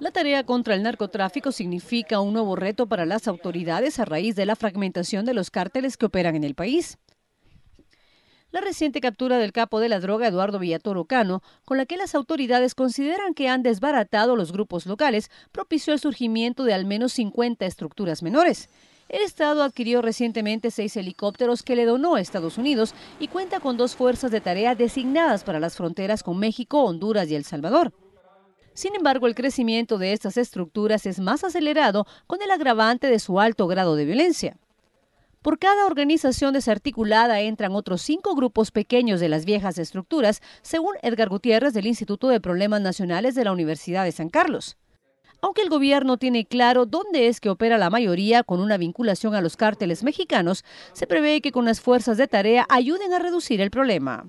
La tarea contra el narcotráfico significa un nuevo reto para las autoridades a raíz de la fragmentación de los cárteles que operan en el país. La reciente captura del capo de la droga Eduardo Villatoro Cano, con la que las autoridades consideran que han desbaratado los grupos locales, propició el surgimiento de al menos 50 estructuras menores. El Estado adquirió recientemente seis helicópteros que le donó a Estados Unidos y cuenta con dos fuerzas de tarea designadas para las fronteras con México, Honduras y El Salvador. Sin embargo, el crecimiento de estas estructuras es más acelerado con el agravante de su alto grado de violencia. Por cada organización desarticulada entran otros cinco grupos pequeños de las viejas estructuras, según Edgar Gutiérrez del Instituto de Problemas Nacionales de la Universidad de San Carlos. Aunque el gobierno tiene claro dónde es que opera la mayoría con una vinculación a los cárteles mexicanos, se prevé que con las fuerzas de tarea ayuden a reducir el problema.